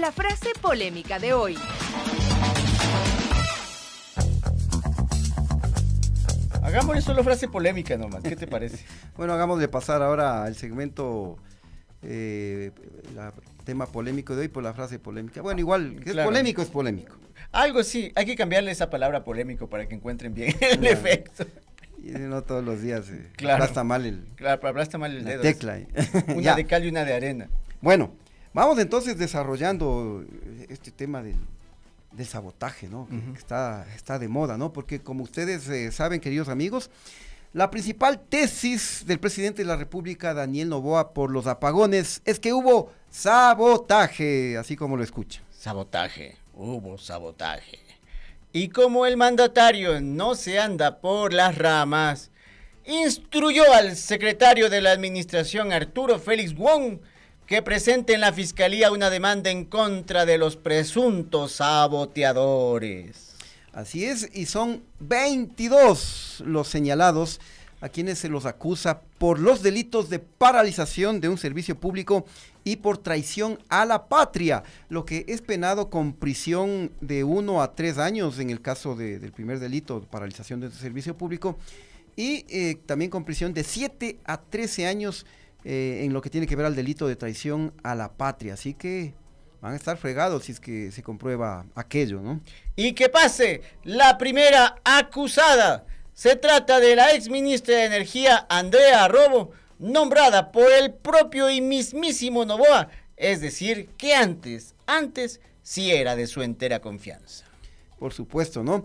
la frase polémica de hoy. Hagamos solo frase polémica nomás, ¿qué te parece? bueno, hagamos de pasar ahora al segmento eh, tema polémico de hoy por la frase polémica. Bueno, igual, polémico, es polémico. Algo sí, hay que cambiarle esa palabra polémico para que encuentren bien el efecto. Y no todos los días. Eh, claro. Aplasta mal el. Claro, mal el dedo. Tecla. Eh. Una de cal y una de arena. Bueno, Vamos entonces desarrollando este tema del, sabotaje, ¿no? está, está de moda, ¿no? Porque como ustedes eh, saben, queridos amigos, la principal tesis del presidente de la República, Daniel Novoa, por los apagones es que hubo sabotaje, así como lo escucha. Sabotaje, hubo sabotaje. Y como el mandatario no se anda por las ramas, instruyó al secretario de la Administración, Arturo Félix Wong, que presente en la Fiscalía una demanda en contra de los presuntos saboteadores. Así es, y son 22 los señalados a quienes se los acusa por los delitos de paralización de un servicio público y por traición a la patria, lo que es penado con prisión de uno a tres años en el caso del primer delito, paralización de un servicio público, y eh, también con prisión de 7 a 13 años eh, en lo que tiene que ver al delito de traición a la patria. Así que van a estar fregados si es que se comprueba aquello, ¿no? Y que pase la primera acusada. Se trata de la ex ministra de Energía, Andrea Robo, nombrada por el propio y mismísimo Novoa. Es decir, que antes, antes sí era de su entera confianza. Por supuesto, ¿no?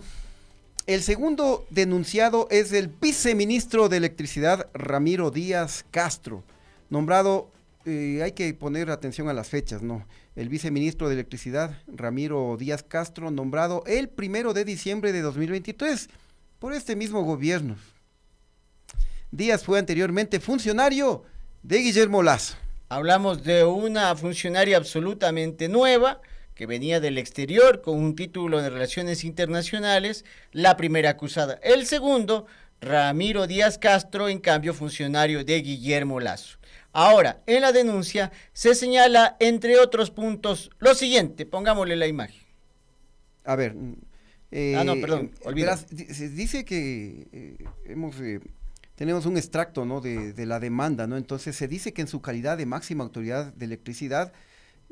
El segundo denunciado es el viceministro de Electricidad, Ramiro Díaz Castro Nombrado, eh, hay que poner atención a las fechas, ¿no? El viceministro de Electricidad, Ramiro Díaz Castro, nombrado el primero de diciembre de 2023 por este mismo gobierno. Díaz fue anteriormente funcionario de Guillermo Lazo. Hablamos de una funcionaria absolutamente nueva que venía del exterior con un título de Relaciones Internacionales, la primera acusada. El segundo, Ramiro Díaz Castro, en cambio funcionario de Guillermo Lazo. Ahora, en la denuncia se señala, entre otros puntos, lo siguiente, pongámosle la imagen. A ver. Eh, ah, no, perdón, eh, dice que eh, hemos, tenemos un extracto ¿no? de, la demanda, ¿no? Entonces se dice que en su calidad de máxima autoridad de electricidad,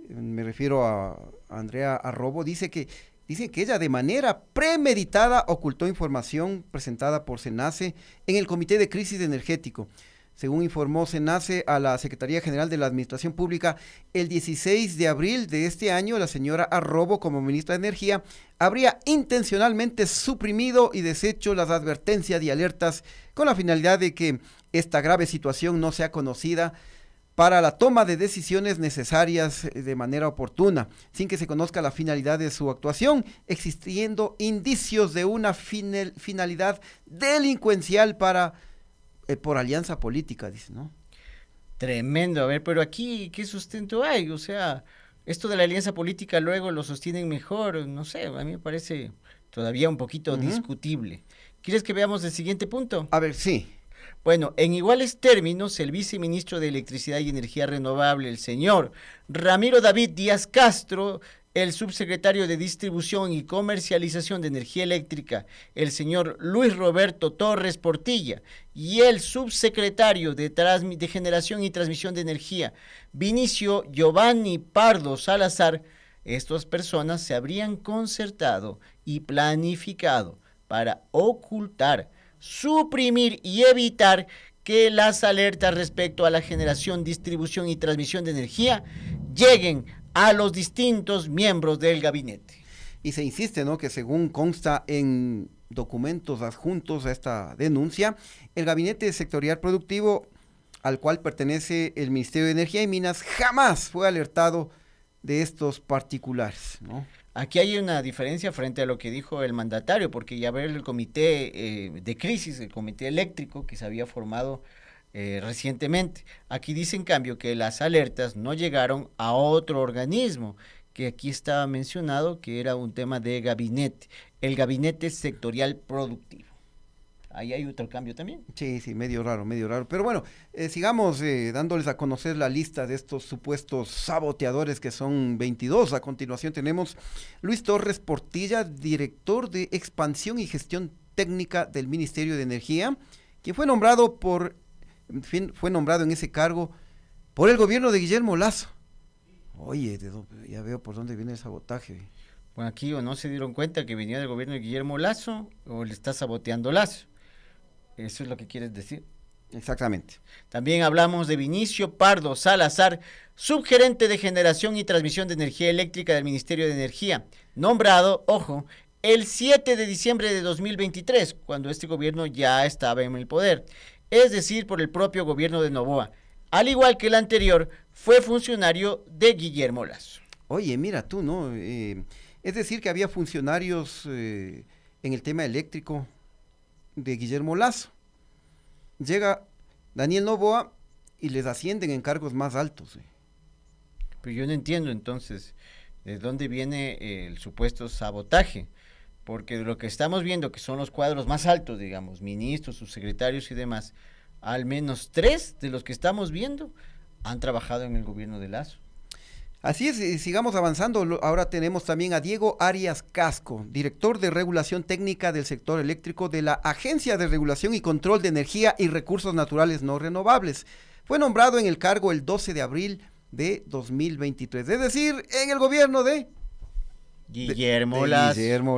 me refiero a, Andrea Arrobo, dice que dice que ella de manera premeditada ocultó información presentada por SENACE en el Comité de Crisis Energético. Según informó SENACE a la Secretaría General de la Administración Pública, el 16 de abril de este año, la señora Arrobo, como ministra de Energía, habría intencionalmente suprimido y deshecho las advertencias y alertas con la finalidad de que esta grave situación no sea conocida para la toma de decisiones necesarias eh, de manera oportuna, sin que se conozca la finalidad de su actuación, existiendo indicios de una finalidad delincuencial para eh, por alianza política, dice, ¿no? Tremendo, a ver, pero aquí, ¿qué sustento hay? O sea, esto de la alianza política luego lo sostienen mejor, no sé, a mí me parece todavía un poquito discutible. ¿Quieres que veamos el siguiente punto? A ver, sí. Bueno, en iguales términos, el viceministro de Electricidad y Energía Renovable, el señor Ramiro David Díaz Castro, el subsecretario de Distribución y Comercialización de Energía Eléctrica, el señor Luis Roberto Torres Portilla, y el subsecretario de, Generación y Transmisión de Energía, Vinicio Giovanni Pardo Salazar, estas personas se habrían concertado y planificado para ocultar, suprimir y evitar que las alertas respecto a la generación, distribución y transmisión de energía lleguen a los distintos miembros del gabinete. Y se insiste, ¿no? Que según consta en documentos adjuntos a esta denuncia, el gabinete sectorial productivo al cual pertenece el Ministerio de Energía y Minas jamás fue alertado de estos particulares, Aquí hay una diferencia frente a lo que dijo el mandatario, porque ya ver el comité eh, de crisis, el comité eléctrico que se había formado eh, recientemente. Aquí dice en cambio que las alertas no llegaron a otro organismo, que aquí estaba mencionado que era un tema de gabinete, el gabinete sectorial productivo. Ahí hay otro cambio también. Sí, sí, medio raro, medio raro. Pero bueno, eh, sigamos eh, dándoles a conocer la lista de estos supuestos saboteadores que son 22. A continuación tenemos Luis Torres Portilla, director de expansión y gestión técnica del Ministerio de Energía, que fue nombrado por fue nombrado en ese cargo por el gobierno de Guillermo Lazo. Oye, ya veo por dónde viene el sabotaje. Bueno, aquí o no se dieron cuenta que venía del gobierno de Guillermo Lazo o le está saboteando Lazo. Eso es lo que quieres decir. Exactamente. También hablamos de Vinicio Pardo Salazar, subgerente de generación y transmisión de energía eléctrica del Ministerio de Energía, nombrado, ojo, el 7 de diciembre de 2023, cuando este gobierno ya estaba en el poder es decir, por el propio gobierno de Novoa. Al igual que el anterior, fue funcionario de Guillermo Lazo. Oye, mira tú, ¿no? Eh, es decir, que había funcionarios eh, en el tema eléctrico de Guillermo Lazo. Llega Daniel Novoa y les ascienden en cargos más altos. Eh. Pero yo no entiendo entonces de dónde viene el supuesto sabotaje porque de lo que estamos viendo, que son los cuadros más altos, digamos, ministros, subsecretarios y demás, al menos tres de los que estamos viendo han trabajado en el gobierno de Lazo. Así es, sigamos avanzando. Ahora tenemos también a Diego Arias Casco, director de regulación técnica del sector eléctrico de la Agencia de Regulación y Control de Energía y Recursos Naturales No Renovables. Fue nombrado en el cargo el 12 de abril de 2023, es decir, en el gobierno de Guillermo Lazo. Guillermo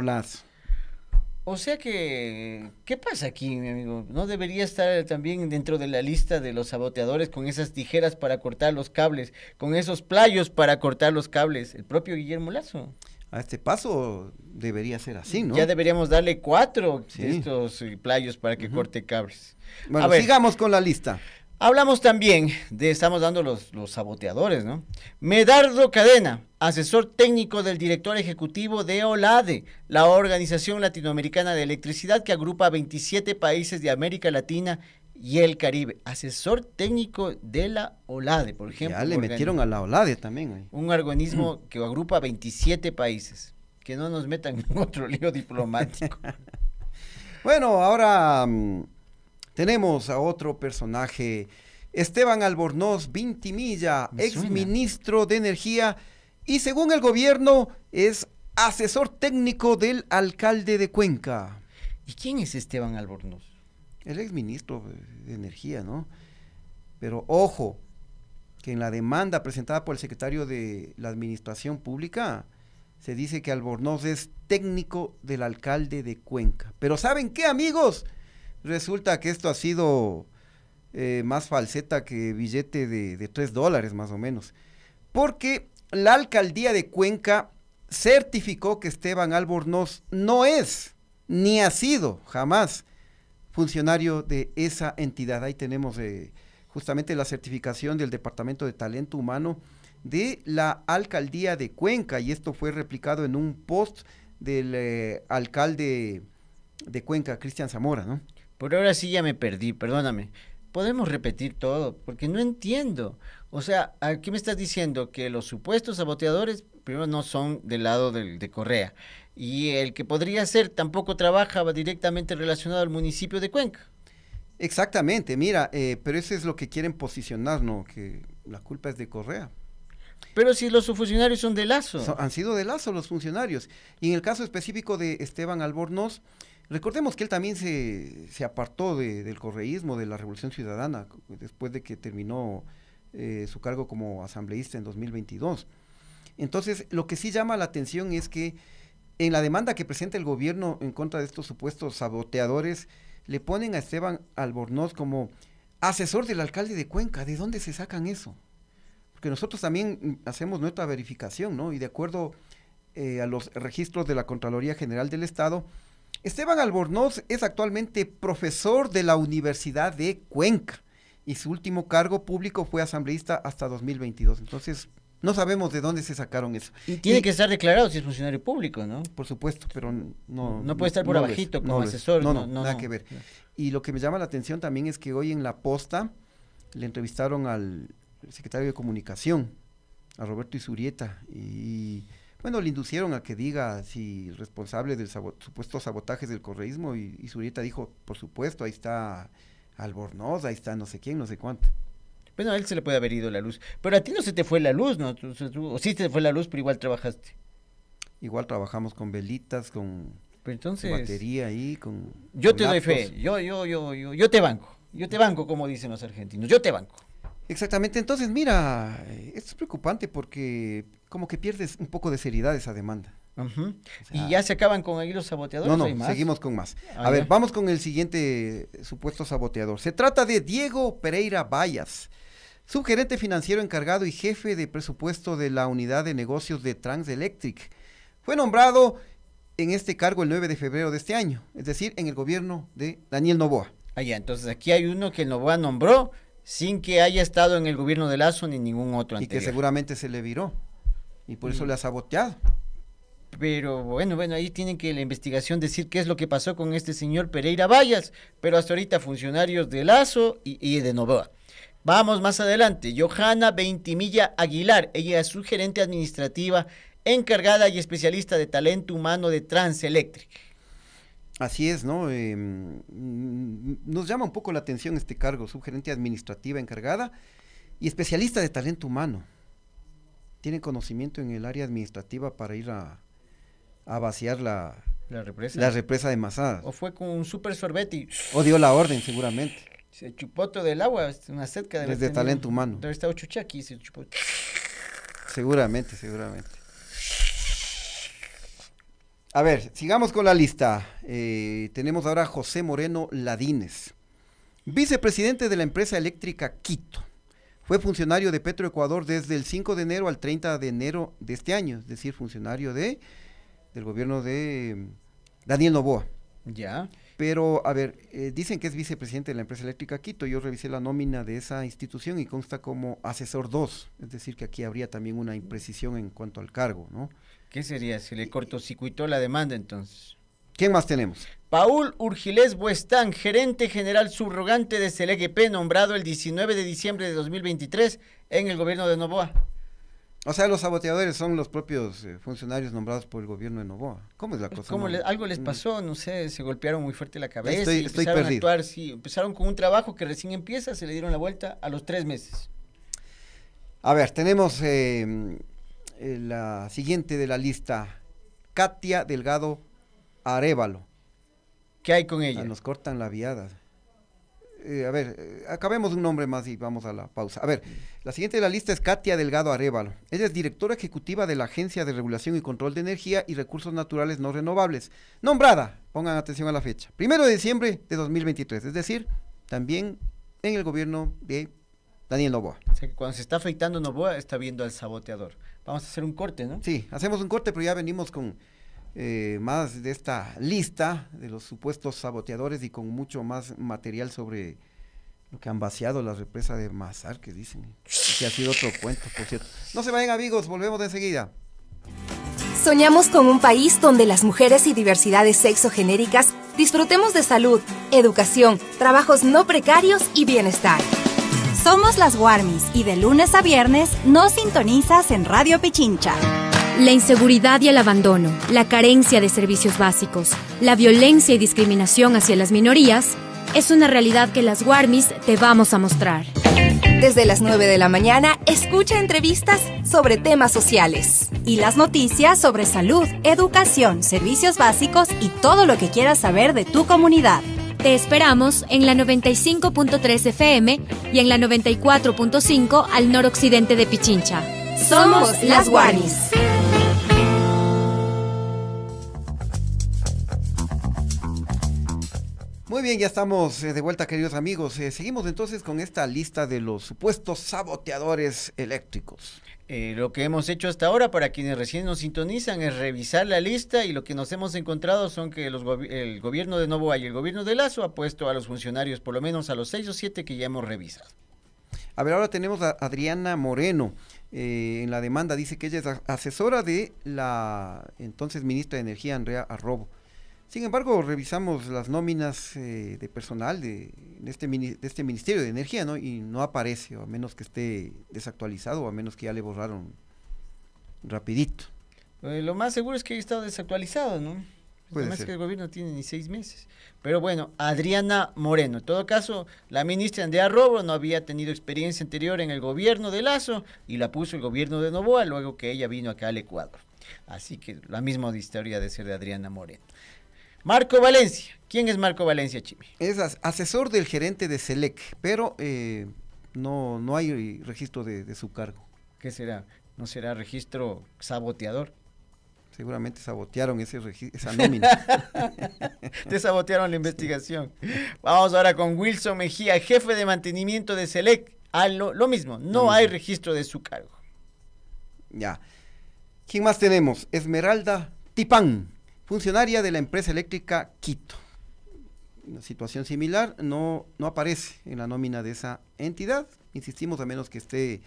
O sea que, ¿qué pasa aquí, mi amigo? ¿No debería estar también dentro de la lista de los saboteadores con esas tijeras para cortar los cables, con esos playos para cortar los cables, el propio Guillermo Lazo? A este paso debería ser así, ¿no? Ya deberíamos darle cuatro estos eh, playos para que corte cables. Bueno, sigamos con la lista. Hablamos también de, estamos dando los, los saboteadores, ¿no? Medardo Cadena asesor técnico del director ejecutivo de OLADE, la Organización Latinoamericana de Electricidad que agrupa 27 países de América Latina y el Caribe, asesor técnico de la OLADE, por ejemplo. Ya le metieron a la OLADE también. Un organismo que agrupa 27 países. Que no nos metan en otro lío diplomático. bueno, ahora mm, tenemos a otro personaje. Esteban Albornoz Vintimilla, ex ministro de Energía y según el gobierno es asesor técnico del alcalde de Cuenca. ¿Y quién es Esteban Albornoz? El exministro de Energía, ¿no? Pero ojo, que en la demanda presentada por el secretario de la Administración Pública se dice que Albornoz es técnico del alcalde de Cuenca. Pero ¿saben qué, amigos? Resulta que esto ha sido eh, más falseta que billete de, tres dólares, más o menos. Porque la alcaldía de Cuenca certificó que Esteban Albornoz no es ni ha sido jamás funcionario de esa entidad. Ahí tenemos eh, justamente la certificación del Departamento de Talento Humano de la alcaldía de Cuenca y esto fue replicado en un post del eh, alcalde de Cuenca, Cristian Zamora, ¿no? Por ahora sí ya me perdí, perdóname. Podemos repetir todo porque no entiendo. O sea, aquí me estás diciendo que los supuestos saboteadores, primero, no son del lado del, de Correa. Y el que podría ser tampoco trabajaba directamente relacionado al municipio de Cuenca. Exactamente, mira, eh, pero eso es lo que quieren posicionar, ¿no? Que la culpa es de Correa. Pero si los funcionarios son de lazo. han sido de lazo los funcionarios. Y en el caso específico de Esteban Albornoz, recordemos que él también se, apartó del correísmo, de la Revolución Ciudadana, después de que terminó eh, su cargo como asambleísta en 2022. Entonces, lo que sí llama la atención es que en la demanda que presenta el gobierno en contra de estos supuestos saboteadores, le ponen a Esteban Albornoz como asesor del alcalde de Cuenca. ¿De dónde se sacan eso? Porque nosotros también mm, hacemos nuestra verificación, ¿no? Y de acuerdo eh, a los registros de la Contraloría General del Estado, Esteban Albornoz es actualmente profesor de la Universidad de Cuenca y su último cargo público fue asambleísta hasta 2022. Entonces, no sabemos de dónde se sacaron eso. Y tiene que estar declarado si es funcionario público, ¿no? Por supuesto, pero no... No puede estar por abajito como asesor. No, no, nada que ver. Y lo que me llama la atención también es que hoy en La Posta le entrevistaron al secretario de Comunicación, a Roberto Isurieta, y bueno, le inducieron a que diga si responsable del supuesto sabotaje del correísmo, y Izurieta dijo, por supuesto, ahí está Albornoz, ahí está, no sé quién, no sé cuánto. Bueno, a él se le puede haber ido la luz. Pero a ti no se te fue la luz, ¿no? O, sí te fue la luz, pero igual trabajaste. Igual trabajamos con velitas, con, entonces, batería ahí, con. Yo te doy fe, yo, yo, yo, yo, yo te banco. Yo te banco, como dicen los argentinos, yo te banco. Exactamente, entonces mira, eh, esto es preocupante porque como que pierdes un poco de seriedad esa demanda y ya se acaban con ahí los saboteadores. No, no, seguimos con más. Ah, a ver, vamos con el siguiente supuesto saboteador. Se trata de Diego Pereira Bayas, subgerente financiero encargado y jefe de presupuesto de la unidad de negocios de Transelectric. Fue nombrado en este cargo el 9 de febrero de este año, es decir, en el gobierno de Daniel Novoa. Ah, entonces aquí hay uno que Novoa nombró sin que haya estado en el gobierno de Lazo ni ningún otro y Y que seguramente se le viró y por eso mm. le ha saboteado. Pero bueno, bueno, ahí tienen que la investigación decir qué es lo que pasó con este señor Pereira Vallas, pero hasta ahorita funcionarios de Lazo y, de Novoa. Vamos más adelante. Johanna Veintimilla Aguilar, ella es su administrativa, encargada y especialista de talento humano de Transelectric. Así es, ¿no? Em, mm, nos llama un poco la atención este cargo, subgerente administrativa encargada y especialista de talento humano. Tiene conocimiento en el área administrativa para ir a, a vaciar la, la represa. de Masada. O fue con un super sorbete O dio la orden, seguramente. Se chupoto del el agua, este, una cerca de... Desde talento humano. Debe estar chucha aquí, se Seguramente, seguramente. A ver, sigamos con la lista. Eh, tenemos ahora a José Moreno Ladines, vicepresidente de la empresa eléctrica Quito. Fue funcionario de Petroecuador desde el 5 de enero al 30 de enero de este año, es decir, funcionario de del gobierno de mm, Daniel Novoa. Ya. Pero, a ver, eh, dicen que es vicepresidente de la empresa eléctrica Quito. Yo revisé la nómina de esa institución y consta como asesor 2. Es decir, que aquí habría también una imprecisión en cuanto al cargo, ¿no? ¿Qué sería? ¿Se le cortocircuitó la demanda entonces? ¿Quién más tenemos? Paul Urgilés Buestán, gerente general subrogante de CELEGP, nombrado el 19 de diciembre de 2023 en el gobierno de Novoa. O sea, los saboteadores son los propios eh, funcionarios nombrados por el gobierno de Novoa. ¿Cómo es la cosa? algo les mm. pasó, no sé, se golpearon muy fuerte la cabeza estoy, y empezaron a actuar, sí, empezaron con un trabajo que recién empieza, se le dieron la vuelta a los tres meses. A ver, tenemos eh, eh, la siguiente de la lista, Katia Delgado Arevalo. ¿Qué hay con ella? Ah, nos cortan la viada. Eh, a ver, eh, acabemos un nombre más y vamos a la pausa. A ver, la siguiente de la lista es Katia Delgado Arevalo. Ella es directora ejecutiva de la Agencia de Regulación y Control de Energía y Recursos Naturales No Renovables, nombrada, pongan atención a la fecha, primero de diciembre de 2023, es decir, también en el gobierno de Daniel Novoa. O sea, cuando se está afeitando Novoa, está viendo al saboteador. Vamos a hacer un corte, ¿no? Sí, hacemos un corte, pero ya venimos con eh, más de esta lista de los supuestos saboteadores y con mucho más material sobre lo que han vaciado la represa de Mazar, que dicen, que ha sido otro cuento, por cierto. No se vayan amigos, volvemos de enseguida. Soñamos con un país donde las mujeres y diversidades sexogenéricas disfrutemos de salud, educación, trabajos no precarios y bienestar. Somos las Guarmis y de lunes a viernes nos sintonizas en Radio Pichincha. La inseguridad y el abandono, la carencia de servicios básicos, la violencia y discriminación hacia las minorías es una realidad que las Guarmis te vamos a mostrar. Desde las 9 de la mañana, escucha entrevistas sobre temas sociales y las noticias sobre salud, educación, servicios básicos y todo lo que quieras saber de tu comunidad. Te esperamos en la 95.3 FM y en la 94.5 al noroccidente de Pichincha. Somos las Guarmis. Muy bien, ya estamos eh, de vuelta, queridos amigos. Eh, seguimos entonces con esta lista de los supuestos saboteadores eléctricos. Eh, lo que hemos hecho hasta ahora para quienes recién nos sintonizan es revisar la lista y lo que nos hemos encontrado son que el gobierno de Novoa y el gobierno de Lazo ha puesto a los funcionarios por lo menos a los seis o siete que ya hemos revisado. A ver, ahora tenemos a Adriana Moreno. en la demanda dice que ella es asesora de la entonces ministra de Energía, Andrea Arrobo. Sin embargo, revisamos las nóminas eh, de personal de, este este Ministerio de Energía, ¿no? Y no aparece, a menos que esté desactualizado, o a menos que ya le borraron rapidito. Eh, lo más seguro es que haya estado desactualizado, ¿no? Además que el gobierno tiene ni seis meses. Pero bueno, Adriana Moreno. En todo caso, la ministra Andrea Robo no había tenido experiencia anterior en el gobierno de Lazo y la puso el gobierno de Novoa luego que ella vino acá al Ecuador. Así que la misma historia de ser de Adriana Moreno. Marco Valencia. ¿Quién es Marco Valencia, Chimi? Es asesor del gerente de SELEC, pero eh, no, no hay registro de, su cargo. ¿Qué será? ¿No será registro saboteador? Seguramente sabotearon ese esa nómina. Te sabotearon la investigación. Vamos ahora con Wilson Mejía, jefe de mantenimiento de SELEC. Ah, lo, mismo, no hay registro de su cargo. Ya. ¿Quién más tenemos? Esmeralda Tipán funcionaria de la empresa eléctrica Quito. Una situación similar no, no aparece en la nómina de esa entidad, insistimos, a menos que esté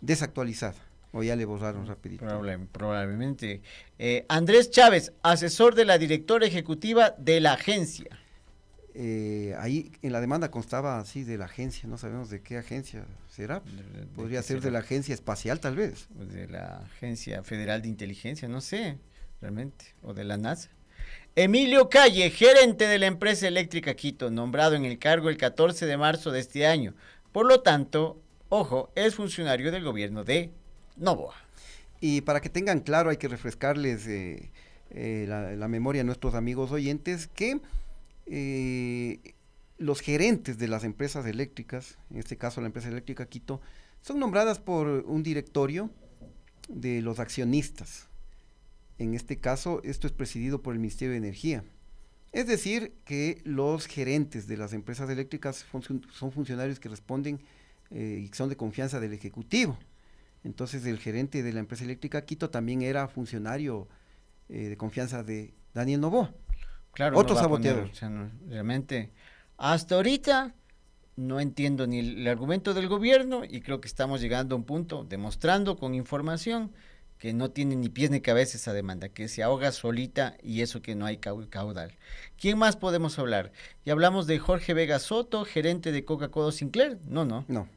desactualizada. O ya le borraron rapidito. probablemente. Eh, Andrés Chávez, asesor de la directora ejecutiva de la agencia. Eh, ahí en la demanda constaba así de la agencia, no sabemos de qué agencia será. Podría ser de la agencia espacial tal vez. De la Agencia Federal de Inteligencia, no sé realmente, o de la NASA. Emilio Calle, gerente de la empresa eléctrica Quito, nombrado en el cargo el 14 de marzo de este año. Por lo tanto, ojo, es funcionario del gobierno de Novoa. Y para que tengan claro, hay que refrescarles eh, eh, la, memoria a nuestros amigos oyentes que eh, los gerentes de las empresas eléctricas, en este caso la empresa eléctrica Quito, son nombradas por un directorio de los accionistas en este caso, esto es presidido por el Ministerio de Energía. Es decir, que los gerentes de las empresas eléctricas son funcionarios que responden eh, y son de confianza del Ejecutivo. Entonces, el gerente de la empresa eléctrica Quito también era funcionario eh, de confianza de Daniel Novoa. Claro, otro saboteador. realmente, hasta ahorita no entiendo ni el, el argumento del gobierno y creo que estamos llegando a un punto demostrando con información que no tiene ni pies ni cabeza esa demanda, que se ahoga solita y eso que no hay caudal. ¿Quién más podemos hablar? Ya hablamos de Jorge Vega Soto, gerente de Coca-Cola Sinclair. No, no. No.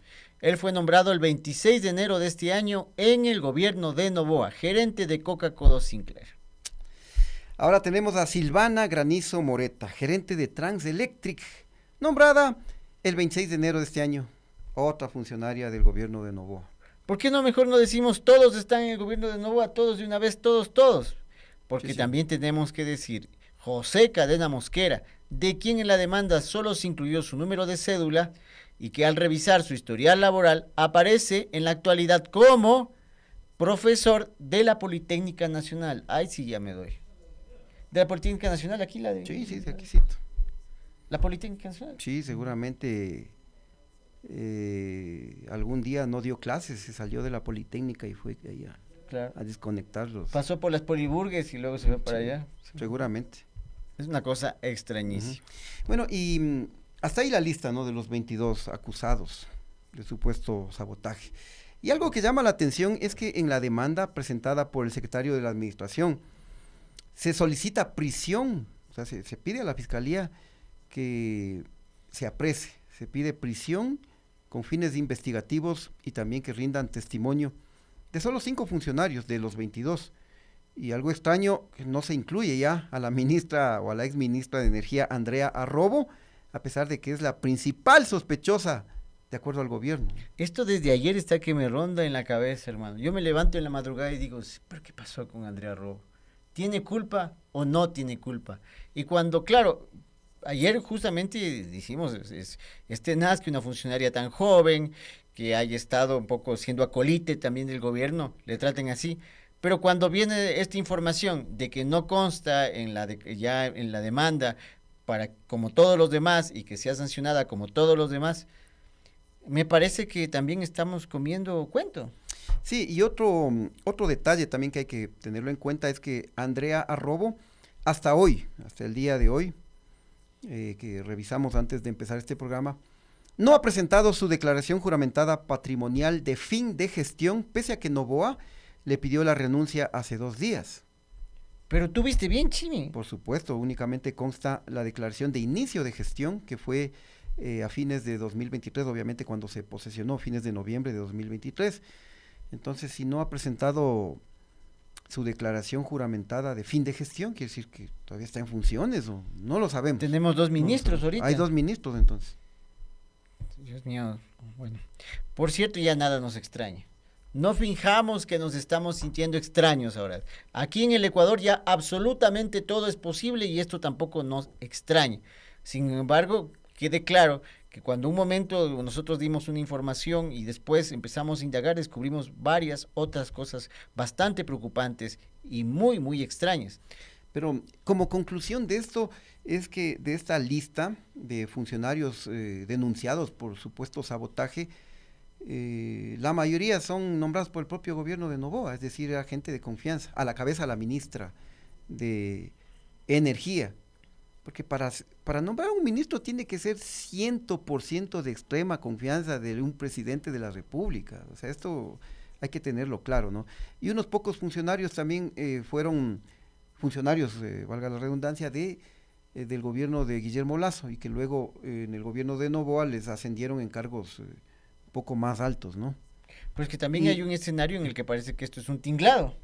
Él fue nombrado el 26 de enero de este año en el gobierno de Novoa, gerente de Coca-Cola Sinclair. Ahora tenemos a Silvana Granizo Moreta, gerente de Electric, nombrada el 26 de enero de este año, otra funcionaria del gobierno de Novoa. ¿Por qué no mejor no decimos todos están en el gobierno de nuevo, a todos de una vez, todos, todos? Porque también tenemos que decir, José Cadena Mosquera, de quien en la demanda solo se incluyó su número de cédula y que al revisar su historial laboral aparece en la actualidad como profesor de la Politécnica Nacional. Ay, sí, ya me doy. De la Politécnica Nacional, aquí la de... Sí, sí, aquí sí. ¿Ah? ¿La Politécnica Nacional? Sí, seguramente eh, algún día no dio clases, se salió de la Politécnica y fue allá a desconectarlos. Pasó por las Poliburgues y luego se fue para allá. Seguramente. Es una cosa extrañísima. Bueno, y mm, hasta ahí la lista, ¿no? De los 22 acusados de supuesto sabotaje. Y algo que llama la atención es que en la demanda presentada por el secretario de la Administración se solicita prisión, o sea, se, pide a la Fiscalía que se aprece se pide prisión con fines investigativos y también que rindan testimonio de solo cinco funcionarios de los 22. Y algo extraño, no se incluye ya a la ministra o a la ex ministra de Energía, Andrea Arrobo, a pesar de que es la principal sospechosa de acuerdo al gobierno. Esto desde ayer está que me ronda en la cabeza, hermano. Yo me levanto en la madrugada y digo, ¿pero qué pasó con Andrea Arrobo? ¿Tiene culpa o no tiene culpa? Y cuando, claro, ayer justamente hicimos es, este que una funcionaria tan joven, que haya estado un poco siendo acolite también del gobierno, le traten así. Pero cuando viene esta información de que no consta en la ya en la demanda para como todos los demás y que sea sancionada como todos los demás, me parece que también estamos comiendo cuento. Sí, y otro, otro detalle también que hay que tenerlo en cuenta es que Andrea Arrobo, hasta hoy, hasta el día de hoy, eh, que revisamos antes de empezar este programa, no ha presentado su declaración juramentada patrimonial de fin de gestión, pese a que Novoa le pidió la renuncia hace dos días. Pero tú viste bien, Chimi. Por supuesto, únicamente consta la declaración de inicio de gestión, que fue eh, a fines de 2023, obviamente cuando se posesionó, fines de noviembre de 2023. Entonces, si no ha presentado su declaración juramentada de fin de gestión, quiere decir que todavía está en funciones o no lo sabemos. Tenemos dos ministros ahorita. Hay dos ministros entonces. Dios mío, bueno. Por cierto, ya nada nos extraña. No finjamos que nos estamos sintiendo extraños ahora. Aquí en el Ecuador ya absolutamente todo es posible y esto tampoco nos extraña. Sin embargo, quede claro que cuando un momento nosotros dimos una información y después empezamos a indagar, descubrimos varias otras cosas bastante preocupantes y muy, muy extrañas. Pero como conclusión de esto es que de esta lista de funcionarios eh, denunciados por supuesto sabotaje, eh, la mayoría son nombrados por el propio gobierno de Novoa, es decir, agente gente de confianza, a la cabeza la ministra de Energía, porque para, para nombrar un ministro tiene que ser 100% de extrema confianza de un presidente de la República. O sea, esto hay que tenerlo claro, ¿no? Y unos pocos funcionarios también eh, fueron funcionarios, eh, valga la redundancia, de eh, del gobierno de Guillermo Lazo y que luego en el gobierno de Novoa les ascendieron en cargos un poco más altos, ¿no? Pues que también hay un escenario en el que parece que esto es un tinglado.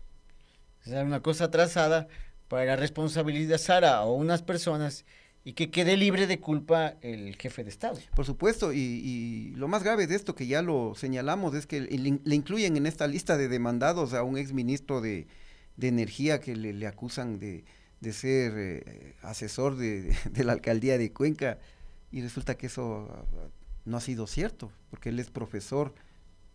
sea, una cosa atrasada para responsabilizar a unas personas y que quede libre de culpa el jefe de Estado. Por supuesto, y, y lo más grave de esto que ya lo señalamos es que le, incluyen en esta lista de demandados a un exministro de, de Energía que le, acusan de, de ser eh, asesor de, de, la alcaldía de Cuenca y resulta que eso no ha sido cierto, porque él es profesor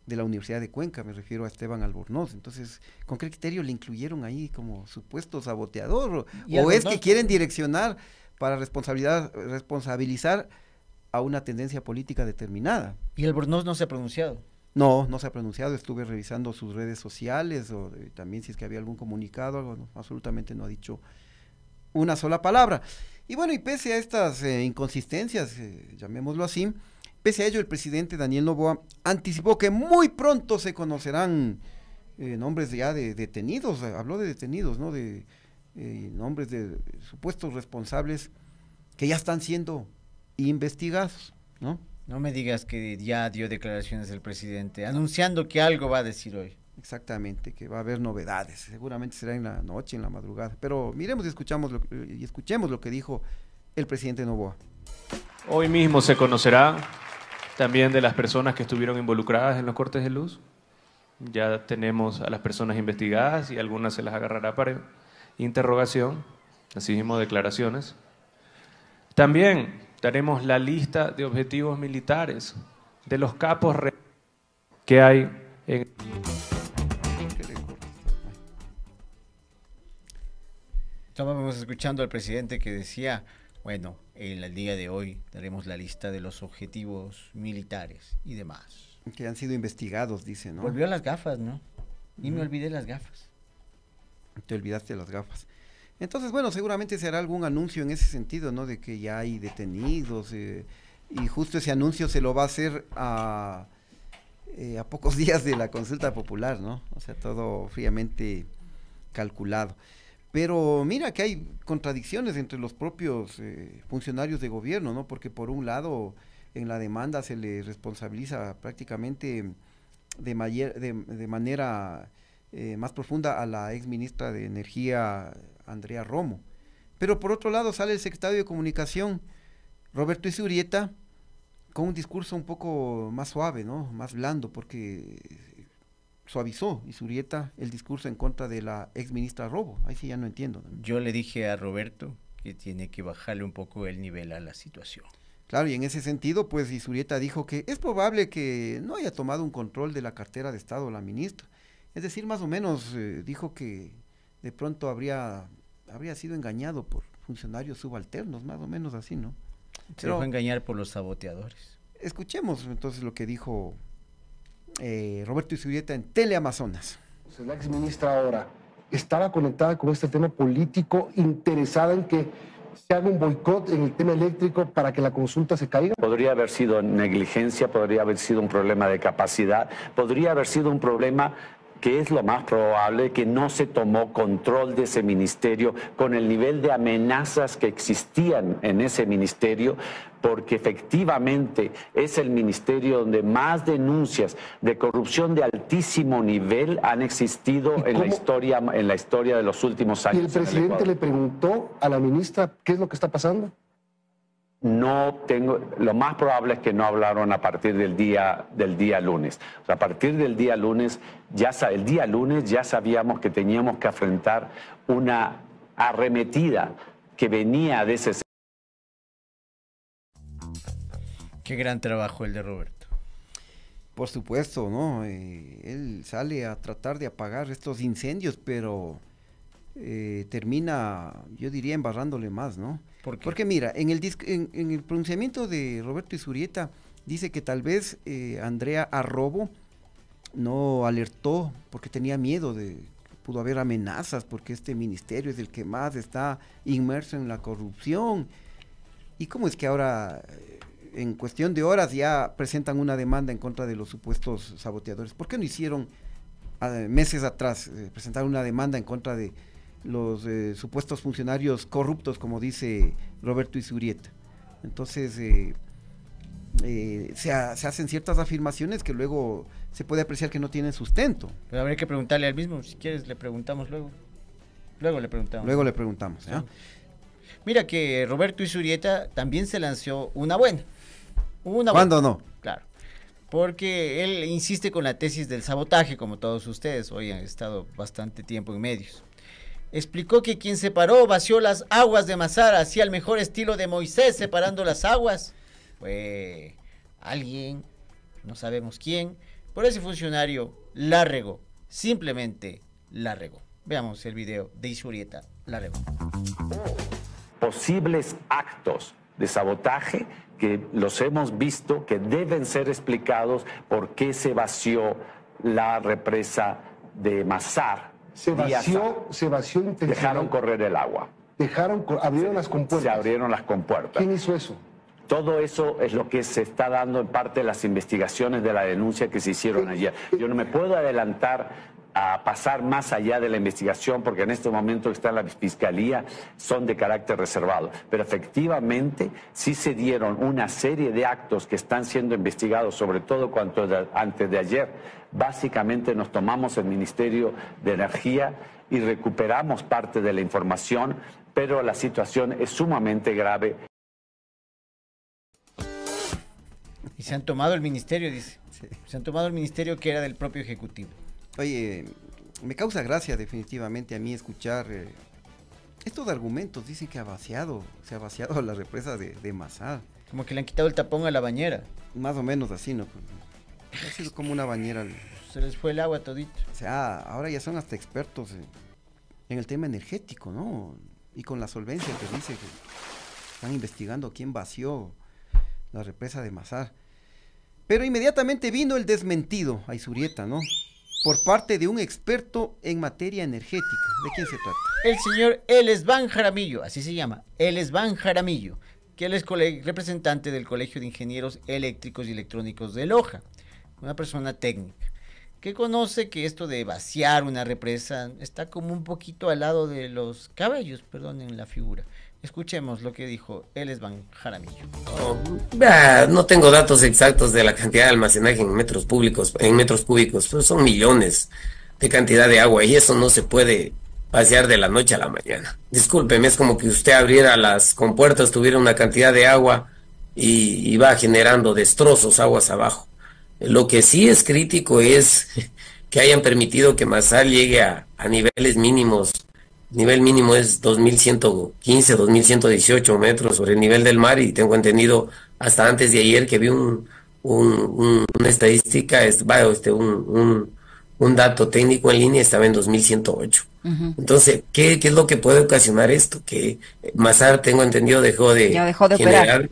de la Universidad de Cuenca, me refiero a Esteban Albornoz. Entonces, ¿con qué criterio le incluyeron ahí como supuesto saboteador? ¿O, es que quieren direccionar para responsabilizar a una tendencia política determinada? Y Albornoz no se ha pronunciado. No, no se ha pronunciado, estuve revisando sus redes sociales, o eh, también si es que había algún comunicado, absolutamente no ha dicho una sola palabra. Y bueno, y pese a estas eh, inconsistencias, eh, llamémoslo así, Pese a ello, el presidente Daniel Novoa anticipó que muy pronto se conocerán eh, nombres ya de detenidos, habló de detenidos, ¿no? De eh, nombres de supuestos responsables que ya están siendo investigados, ¿no? No me digas que ya dio declaraciones el presidente, anunciando que algo va a decir hoy. Exactamente, que va a haber novedades, seguramente será en la noche, en la madrugada, pero miremos y, escuchamos y escuchemos lo que dijo el presidente Novoa. Hoy mismo se conocerá también de las personas que estuvieron involucradas en los cortes de luz. Ya tenemos a las personas investigadas y algunas se las agarrará para interrogación, así mismo declaraciones. También daremos la lista de objetivos militares de los capos que hay en... Estábamos escuchando al presidente que decía, bueno, el día de hoy daremos la lista de los objetivos militares y demás. Que han sido investigados, dice, ¿no? Volvió a las gafas, ¿no? Y me olvidé las gafas. Te olvidaste las gafas. Entonces, bueno, seguramente se hará algún anuncio en ese sentido, ¿no? De que ya hay detenidos. Eh, y justo ese anuncio se lo va a hacer a, eh, a pocos días de la consulta popular, ¿no? O sea, todo fríamente calculado. Pero mira que hay contradicciones entre los propios eh, funcionarios de gobierno, ¿no? Porque por un lado, en la demanda se le responsabiliza prácticamente de, manera eh, más profunda a la ex ministra de Energía, Andrea Romo. Pero por otro lado sale el secretario de Comunicación, Roberto Isurieta, con un discurso un poco más suave, ¿no? Más blando, porque suavizó y el discurso en contra de la ex ministra Robo. Ahí sí ya no entiendo. Yo le dije a Roberto que tiene que bajarle un poco el nivel a la situación. Claro, y en ese sentido, pues Isurieta dijo que es probable que no haya tomado un control de la cartera de Estado la ministra. Es decir, más o menos eh, dijo que de pronto habría, habría sido engañado por funcionarios subalternos, más o menos así, ¿no? Se Pero, a engañar por los saboteadores. Escuchemos entonces lo que dijo eh, Roberto Isurieta en Teleamazonas. la exministra ahora estaba conectada con este tema político, interesada en que se haga un boicot en el tema eléctrico para que la consulta se caiga? Podría haber sido negligencia, podría haber sido un problema de capacidad, podría haber sido un problema que es lo más probable, que no se tomó control de ese ministerio con el nivel de amenazas que existían en ese ministerio porque efectivamente es el ministerio donde más denuncias de corrupción de altísimo nivel han existido en la historia en la historia de los últimos años. ¿Y el presidente le preguntó a la ministra qué es lo que está pasando? no tengo, lo más probable es que no hablaron a partir del día, del día lunes. a partir del día lunes, ya, el día lunes ya sabíamos que teníamos que afrontar una arremetida que venía de ese Qué gran trabajo el de Roberto. Por supuesto, ¿no? Eh, él sale a tratar de apagar estos incendios, pero eh, termina, yo diría, embarrándole más, ¿no? Porque mira, en el, en, el pronunciamiento de Roberto Isurieta dice que tal vez eh, Andrea Arrobo no alertó porque tenía miedo de pudo haber amenazas porque este ministerio es el que más está inmerso en la corrupción. ¿Y cómo es que ahora eh, en cuestión de horas ya presentan una demanda en contra de los supuestos saboteadores. ¿Por qué no hicieron ah, meses atrás eh, presentar una demanda en contra de los eh, supuestos funcionarios corruptos, como dice Roberto Isurieta? Entonces, eh, se, hacen ciertas afirmaciones que luego se puede apreciar que no tienen sustento. Pero habría que preguntarle al mismo, si quieres le preguntamos luego. Luego le preguntamos. Luego le preguntamos. Mira que Roberto Isurieta también se lanzó una buena. ¿Cuándo no? Claro. Porque él insiste con la tesis del sabotaje, como todos ustedes. Hoy han estado bastante tiempo en medios. Explicó que quien separó vació las aguas de Mazara, hacía el mejor estilo de Moisés separando las aguas. Fue alguien, no sabemos quién, pero ese funcionario la regó, simplemente la regó. Veamos el video de Isurieta, la regó. Posibles actos de sabotaje que los hemos visto que deben ser explicados por qué se vació la represa de Mazar. Se vació, se vació Dejaron correr el agua. Dejaron, abrieron las compuertas. Se abrieron las compuertas. ¿Quién hizo eso? Todo eso es lo que se está dando en parte de las investigaciones de la denuncia que se hicieron ayer. Yo no me puedo adelantar a pasar más allá de la investigación, porque en este momento que está en la fiscalía, son de carácter reservado. Pero efectivamente sí se dieron una serie de actos que están siendo investigados, sobre todo cuanto antes de ayer. Básicamente nos tomamos el Ministerio de Energía y recuperamos parte de la información, pero la situación es sumamente grave. Y se han tomado el ministerio, dice. Se han tomado el ministerio que era del propio Ejecutivo. Oye, me causa gracia definitivamente a mí escuchar eh, estos argumentos. Dicen que ha vaciado, se ha vaciado la represa de, de Como que le han quitado el tapón a la bañera. Más o menos así, ¿no? Pues, ha sido como una bañera. Se les fue el agua todito. O sea, ahora ya son hasta expertos en, el tema energético, ¿no? Y con la solvencia que dice que están investigando quién vació la represa de Mazar. Pero inmediatamente vino el desmentido, Isurieta, ¿no? por parte de un experto en materia energética. ¿De quién se trata? El señor Eles Jaramillo, así se llama, Eles Jaramillo, que él es representante del Colegio de Ingenieros Eléctricos y Electrónicos de Loja, una persona técnica que conoce que esto de vaciar una represa está como un poquito al lado de los cabellos, perdón, la figura. Escuchemos lo que dijo Él Van Jaramillo. Oh, no tengo datos exactos de la cantidad de almacenaje en metros públicos, en metros cúbicos, pero son millones de cantidad de agua y eso no se puede pasear de la noche a la mañana. Discúlpeme, es como que usted abriera las compuertas, tuviera una cantidad de agua y, va generando destrozos aguas abajo. Lo que sí es crítico es que hayan permitido que Masal llegue a niveles mínimos nivel mínimo es 2115, 2118 metros sobre el nivel del mar y tengo entendido hasta antes de ayer que vi un, una estadística, es, este, un, dato técnico en línea estaba en 2108. Entonces, ¿qué, es lo que puede ocasionar esto? Que Mazar, tengo entendido, dejó de, de operar.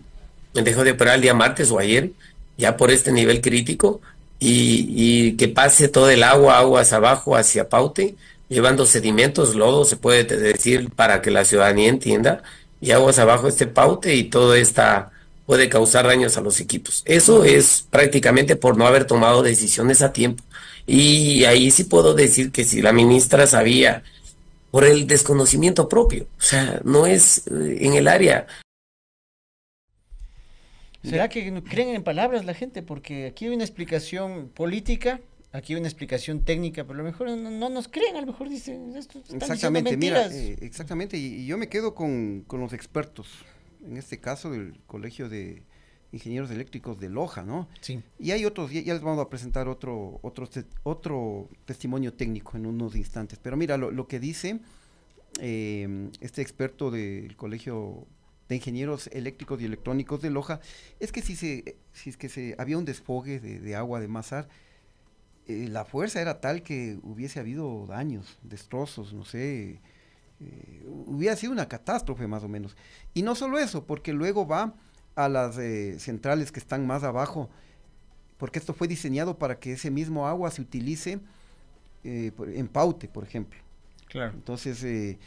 dejó de operar el día martes o ayer, ya por este nivel crítico, y, y que pase todo el agua, aguas abajo hacia Paute, llevando sedimentos, lodo, se puede decir, para que la ciudadanía entienda, y aguas abajo este paute y todo esta puede causar daños a los equipos. Eso es prácticamente por no haber tomado decisiones a tiempo. Y ahí sí puedo decir que si la ministra sabía por el desconocimiento propio, o sea, no es eh, en el área. ¿Será que creen en palabras la gente? Porque aquí hay una explicación política aquí hay una explicación técnica, pero a lo mejor no, nos creen, a lo mejor dicen, esto están exactamente, mira, eh, exactamente, y, yo me quedo con, los expertos, en este caso del Colegio de Ingenieros Eléctricos de Loja, ¿no? Sí. Y hay otros, ya, les vamos a presentar otro, otro, otro testimonio técnico en unos instantes, pero mira, lo, lo que dice eh, este experto del Colegio de ingenieros eléctricos y electrónicos de Loja, es que si se, si es que se había un desfogue de, de agua de Mazar, eh, la fuerza era tal que hubiese habido daños, destrozos, no sé, eh, hubiera sido una catástrofe más o menos. Y no solo eso, porque luego va a las eh, centrales que están más abajo, porque esto fue diseñado para que ese mismo agua se utilice en Paute, por ejemplo. Claro. Entonces,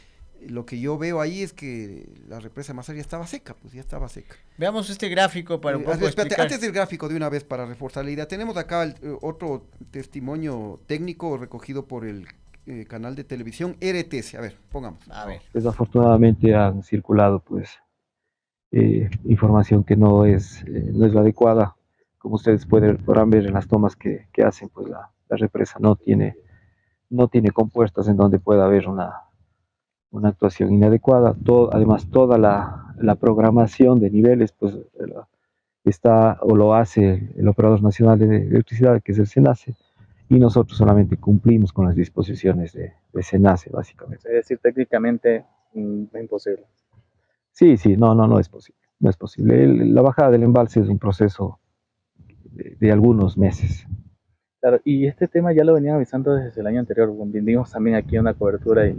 lo que yo veo ahí es que la represa más ya estaba seca, pues ya estaba seca. Veamos este gráfico para un eh, poco Antes del gráfico, de una vez, para reforzar la idea, tenemos acá eh, otro testimonio técnico recogido por el eh, canal de televisión RTS. A ver, pongamos. A ver. Desafortunadamente han circulado, pues, información que no es, no es la adecuada. Como ustedes pueden, podrán ver en las tomas que, hacen, pues, la, la represa no tiene, no tiene compuestas en donde pueda haber una una actuación inadecuada. además, toda la, programación de niveles pues, eh, está o lo hace el Operador Nacional de Electricidad, que es el SENACE, y nosotros solamente cumplimos con las disposiciones de, de SENACE, básicamente. Es decir, técnicamente mm, imposible. Sí, sí, no, no, no es posible. No es posible. la bajada del embalse es un proceso de algunos meses. Claro, y este tema ya lo venían avisando desde el año anterior. Vinimos también aquí una cobertura y,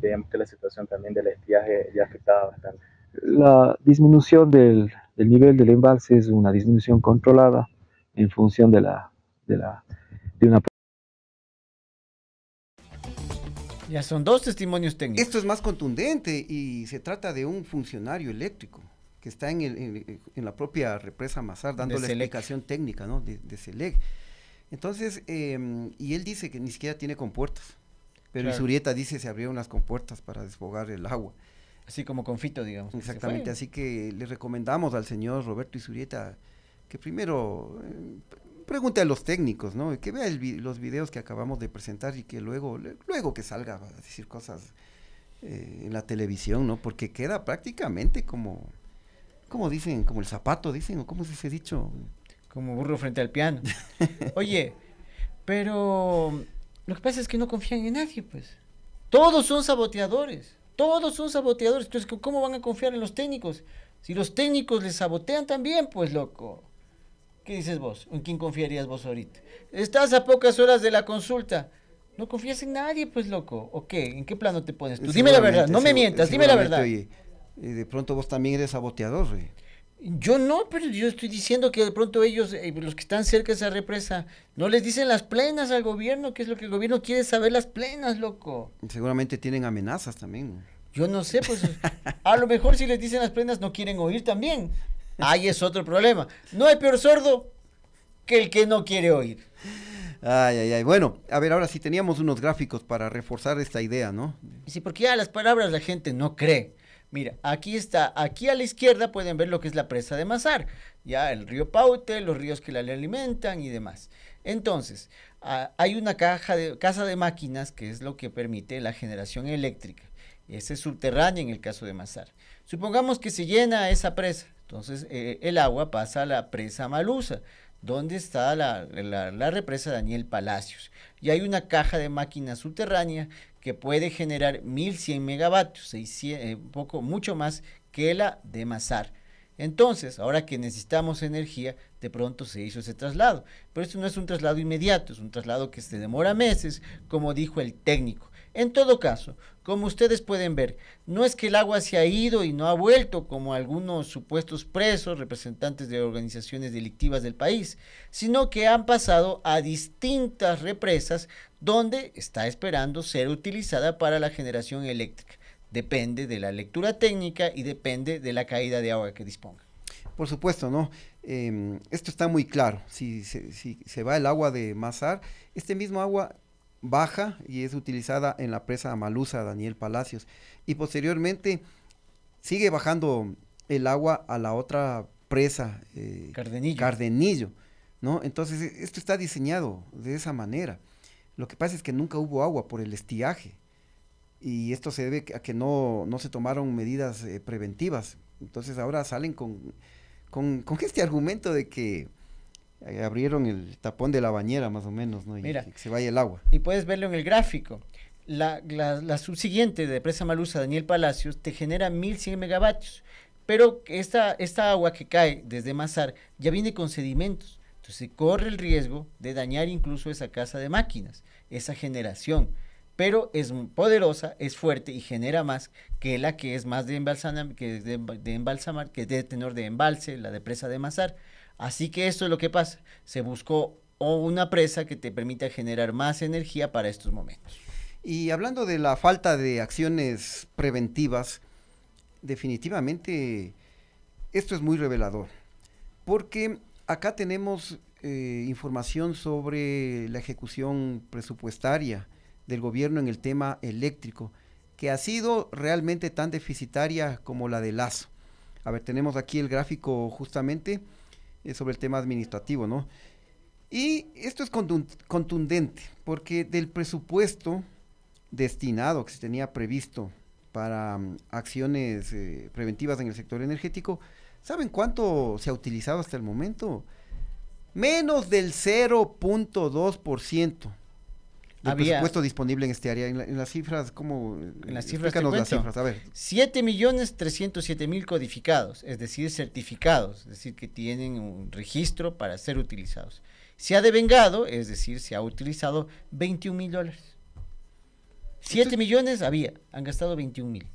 veíamos que la situación también del estiaje ya afectaba bastante. La disminución del, nivel del embalse es una disminución controlada en función de la la de una ya son dos testimonios técnicos. Esto es más contundente y se trata de un funcionario eléctrico que está en, la propia represa Mazar dando la explicación técnica ¿no? de, de entonces, em, y él dice que ni siquiera tiene compuertas. Pero Isurieta dice se abrieron las compuertas para desfogar el agua. Así como confito, digamos. Exactamente, así que le recomendamos al señor Roberto Isurieta que primero em, pregunte a los técnicos, ¿no? Que vea los videos que acabamos de presentar y que luego, luego que salga a decir cosas eh, en la televisión, ¿no? Porque queda prácticamente como, como dicen, como el zapato, dicen, o cómo se dice dicho, como burro frente al piano. Oye, pero lo que pasa es que no confían en nadie, pues. Todos son saboteadores. Todos son saboteadores. Entonces, ¿cómo van a confiar en los técnicos? Si los técnicos les sabotean también, pues loco. ¿Qué dices vos? ¿En quién confiarías vos ahorita? Estás a pocas horas de la consulta. No confías en nadie, pues loco. ¿O qué? ¿En qué plano te pones tú? Dime la verdad, no me mientas, dime la verdad. Oye, de pronto vos también eres saboteador. güey. Yo no, pero yo estoy diciendo que de pronto ellos, eh, los que están cerca de esa represa, no les dicen las plenas al gobierno, que es lo que el gobierno quiere saber, las plenas, loco. Seguramente tienen amenazas también. Yo no sé, pues a lo mejor si les dicen las plenas no quieren oír también. Ahí es otro problema. No hay peor sordo que el que no quiere oír. Ay, ay, ay. Bueno, a ver, ahora sí teníamos unos gráficos para reforzar esta idea, ¿no? Sí, porque ya las palabras la gente no cree. Mira, aquí está, aquí a la izquierda pueden ver lo que es la presa de Mazar, ya el río Paute, los ríos que la alimentan y demás. Entonces, hay una caja de, casa de máquinas que es lo que permite la generación eléctrica. Ese es subterránea en el caso de Mazar. Supongamos que se llena esa presa, entonces eh, el agua pasa a la presa Malusa, donde está la, la represa Daniel Palacios. Y hay una caja de máquinas subterránea que puede generar 1100 megavatios, eh, poco, mucho más que la de Mazar. Entonces, ahora que necesitamos energía, de pronto se hizo ese traslado. Pero esto no es un traslado inmediato, es un traslado que se demora meses, como dijo el técnico. En todo caso, como ustedes pueden ver, no es que el agua se ha ido y no ha vuelto como algunos supuestos presos, representantes de organizaciones delictivas del país, sino que han pasado a distintas represas donde está esperando ser utilizada para la generación eléctrica. Depende de la lectura técnica y depende de la caída de agua que disponga. Por supuesto, ¿no? Em, esto está muy claro. Si, se va el agua de Mazar, este mismo agua baja y es utilizada en la presa Amalusa Daniel Palacios. Y posteriormente sigue bajando el agua a la otra presa. Eh, Cardenillo. ¿no? Entonces, e, esto está diseñado de esa manera. Lo que pasa es que nunca hubo agua por el estiaje y esto se debe a que no, se tomaron medidas eh, preventivas. Entonces ahora salen con, con, este argumento de que eh, abrieron el tapón de la bañera más o menos, ¿no? Y, que se vaya el agua. Y puedes verlo en el gráfico. La, subsiguiente de Presa Malusa, Daniel Palacios, te genera 1100 megavatios, pero esta, esta agua que cae desde Mazar ya viene con sedimentos, entonces corre el riesgo de dañar incluso esa casa de máquinas esa generación, pero es poderosa, es fuerte y genera más que la que es más de embalsamar, que de, embalsamar, que de tenor de embalse, la de presa de Mazar. Así que esto es lo que pasa, se buscó una presa que te permita generar más energía para estos momentos. Y hablando de la falta de acciones preventivas, definitivamente esto es muy revelador, porque acá tenemos eh, información sobre la ejecución presupuestaria del gobierno en el tema eléctrico, que ha sido realmente tan deficitaria como la de Lazo. A ver, tenemos aquí el gráfico justamente eh, sobre el tema administrativo, ¿no? Y esto es contundente, porque del presupuesto destinado que se tenía previsto para mm, acciones eh, preventivas en el sector energético, ¿saben cuánto se ha utilizado hasta el momento? menos del 0.2% del presupuesto disponible en este área. En, las cifras, ¿cómo? En las cifras, las cifras, a ver. 7 millones 307 mil codificados, es decir, certificados, es decir, que tienen un registro para ser utilizados. Se ha devengado, es decir, se ha utilizado 21 mil dólares. 7 millones había, han gastado 21 mil.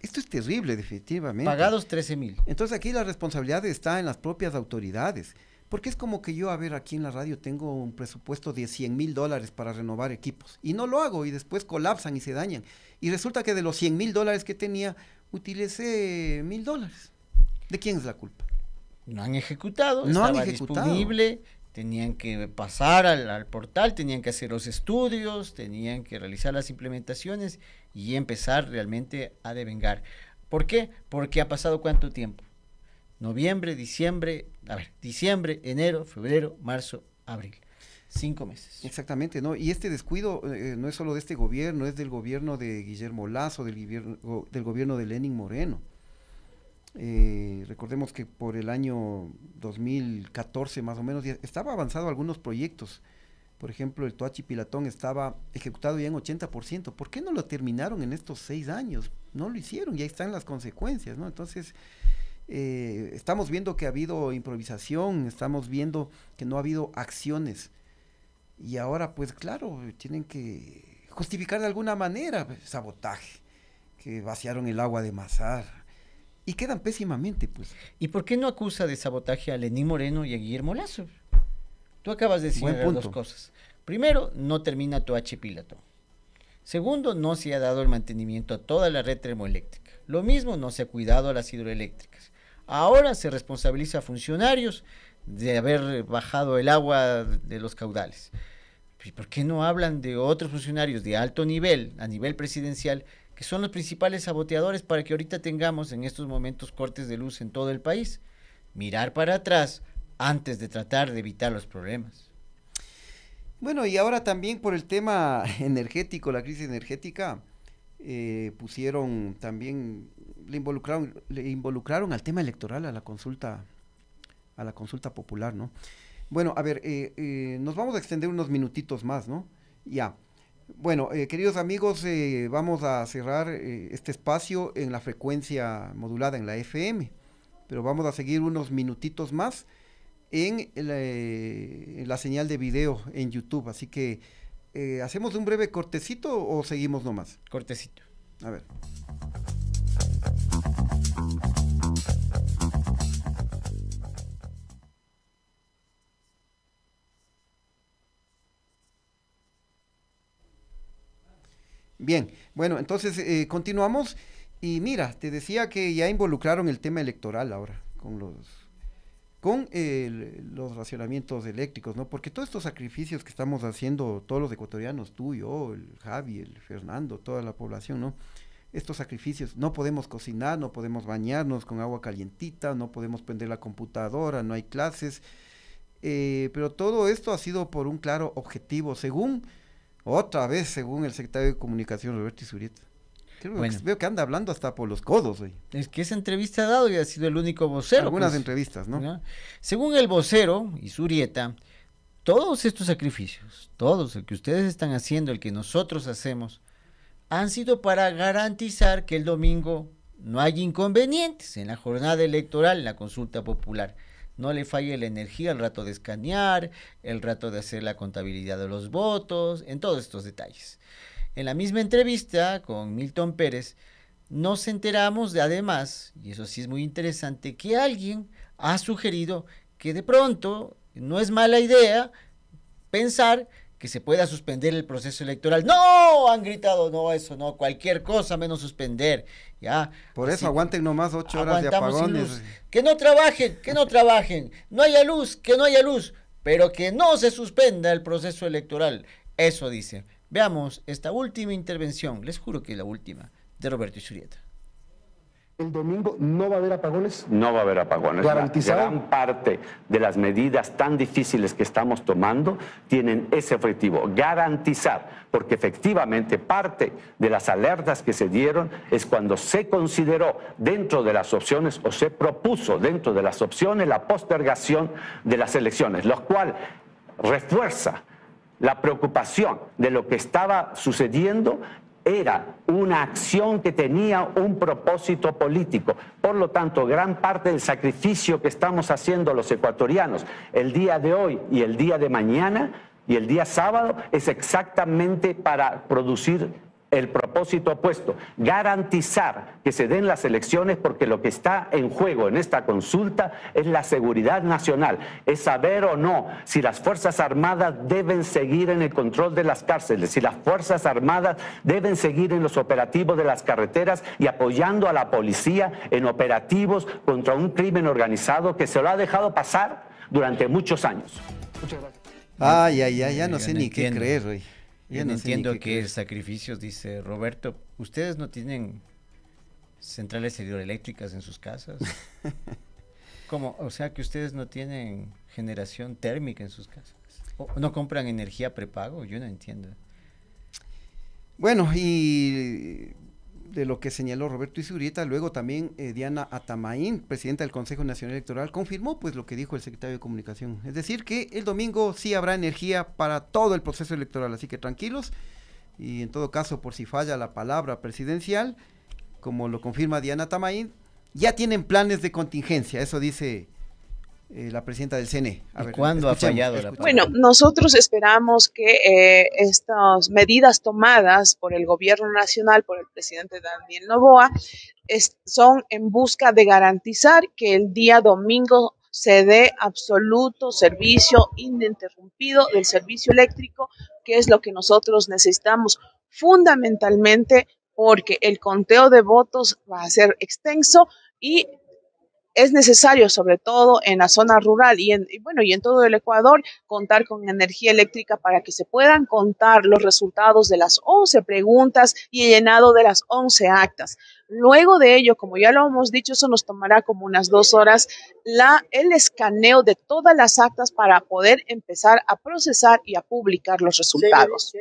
Esto es terrible, definitivamente. Pagados 13.000. mil. Entonces aquí la responsabilidad está en las propias autoridades. Porque es como que yo, a ver, aquí en la radio tengo un presupuesto de 100 mil dólares para renovar equipos. Y no lo hago y después colapsan y se dañan. Y resulta que de los 100 mil dólares que tenía, utilicé mil dólares. ¿De quién es la culpa? No han ejecutado, no han ejecutado. disponible, tenían que pasar al, al, portal, tenían que hacer los estudios, tenían que realizar las implementaciones y empezar realmente a devengar. ¿Por qué? Porque ha pasado cuánto tiempo? noviembre, diciembre, a ver, diciembre, enero, febrero, marzo, abril. Cinco meses. Exactamente, ¿no? Y este descuido eh, no es solo de este gobierno, es del gobierno de Guillermo Lazo, del gobierno, del gobierno de Lenin Moreno. Eh, recordemos que por el año 2014 más o menos ya estaba avanzado algunos proyectos. Por ejemplo, el Toachi Pilatón estaba ejecutado ya en 80%. ¿Por qué no lo terminaron en estos seis años? No lo hicieron, ya están las consecuencias, ¿no? Entonces, eh, estamos viendo que ha habido improvisación, estamos viendo que no ha habido acciones. Y ahora, pues claro, tienen que justificar de alguna manera pues, sabotaje, que vaciaron el agua de Mazar. Y quedan pésimamente, pues. ¿Y por qué no acusa de sabotaje a Lenín Moreno y a Guillermo Lazo? Tú acabas de decir dos cosas. Primero, no termina tu H Pilato. Segundo, no se ha dado el mantenimiento a toda la red termoeléctrica. Lo mismo no se ha cuidado a las hidroeléctricas. Ahora se responsabiliza a funcionarios de haber bajado el agua de los caudales. ¿Y por qué no hablan de otros funcionarios de alto nivel, a nivel presidencial, que son los principales saboteadores para que ahorita tengamos en estos momentos cortes de luz en todo el país? Mirar para atrás antes de tratar de evitar los problemas. Bueno, y ahora también por el tema energético, la crisis energética, eh, pusieron también le involucraron, le involucraron al tema electoral, a la consulta, a la consulta popular, ¿no? Bueno, a ver, eh, eh, nos vamos a extender unos minutitos más, ¿no? Ya. Bueno, eh, queridos amigos, vamos a cerrar este espacio en la frecuencia modulada en la FM, pero vamos a seguir unos minutitos más en la, en la señal de video en YouTube. Así que, ¿hacemos un breve cortecito o seguimos nomás? Cortecito. A ver. Bien, bueno, entonces eh, continuamos. Y mira, te decía que ya involucraron el tema electoral ahora con los con los racionamientos eléctricos, ¿no? Porque todos estos sacrificios que estamos haciendo todos los ecuatorianos, tú, yo, el Javi, el Fernando, toda la población, ¿no? Estos sacrificios, no podemos cocinar, no podemos bañarnos con agua calientita, no podemos prender la computadora, no hay clases, eh, pero todo esto ha sido por un claro objetivo, según otra vez, según el secretario de Comunicación, Roberto Izurieta. Bueno. Veo que anda hablando hasta por los codos hoy. Es que esa entrevista ha dado y ha sido el único vocero. Algunas pues, entrevistas, ¿no? Según el vocero y todos estos sacrificios, todos el que ustedes están haciendo, el que nosotros hacemos, han sido para garantizar que el domingo no haya inconvenientes en la jornada electoral, en la consulta popular no le falle la energía al rato de escanear, el rato de hacer la contabilidad de los votos, en todos estos detalles. En la misma entrevista con Milton Pérez, nos enteramos de además, y eso sí es muy interesante, que alguien ha sugerido que de pronto no es mala idea pensar que se pueda suspender el proceso electoral. No, han gritado, no, eso no, cualquier cosa menos suspender. Ya. Por eso aguanten nomás ocho horas de apagones. Que no trabajen, que no trabajen. No haya luz, que no haya luz, pero que no se suspenda el proceso electoral. Eso dice. Veamos esta última intervención, les juro que es la última, de Roberto Isurieta. El domingo no va a haber apagones. No va a haber apagones. Gran parte de las medidas tan difíciles que estamos tomando tienen ese objetivo, garantizar, porque efectivamente parte de las alertas que se dieron es cuando se consideró dentro de las opciones o se propuso dentro de las opciones la postergación de las elecciones, lo cual refuerza la preocupación de lo que estaba sucediendo era una acción que tenía un propósito político. Por lo tanto, gran parte del sacrificio que estamos haciendo los ecuatorianos el día de hoy y el día de mañana y el día sábado es exactamente para producir el propósito opuesto, garantizar que se den las elecciones porque lo que está en juego en esta consulta es la seguridad nacional, es saber o no si las Fuerzas Armadas deben seguir en el control de las cárceles, si las Fuerzas Armadas deben seguir en los operativos de las carreteras y apoyando a la policía en operativos contra un crimen organizado que se lo ha dejado pasar durante muchos años. Muchas gracias. Ay, ay, ay, no sé ni qué creer, yo no entiendo qué sacrificios, dice Roberto. ¿Ustedes no tienen centrales hidroeléctricas en sus casas? Como, o sea que ustedes no tienen generación térmica en sus casas. no compran energía prepago, yo no entiendo. Bueno, y de lo que señaló Roberto Izurrieta, luego también eh, Diana Atamaín, presidenta del Consejo Nacional Electoral, confirmó pues lo que dijo el secretario de Comunicación. Es decir, que el domingo sí habrá energía para todo el proceso electoral, así que tranquilos. Y en todo caso, por si falla la palabra presidencial, como lo confirma Diana Atamaín, ya tienen planes de contingencia, eso dice eh, la presidenta del CNE. ¿Cuándo ha fallado la Bueno, nosotros esperamos que eh, estas medidas tomadas por el gobierno nacional, por el presidente Daniel Novoa, son en busca de garantizar que el día domingo se dé absoluto servicio ininterrumpido del servicio eléctrico, que es lo que nosotros necesitamos fundamentalmente porque el conteo de votos va a ser extenso y es necesario, sobre todo en la zona rural y, en, bueno, y en todo el Ecuador, contar con energía eléctrica para que se puedan contar los resultados de las 11 preguntas y el llenado de las 11 actas. Luego de ello, como ya lo hemos dicho, eso nos tomará como unas dos horas la, el escaneo de todas las actas para poder empezar a procesar y a publicar los resultados.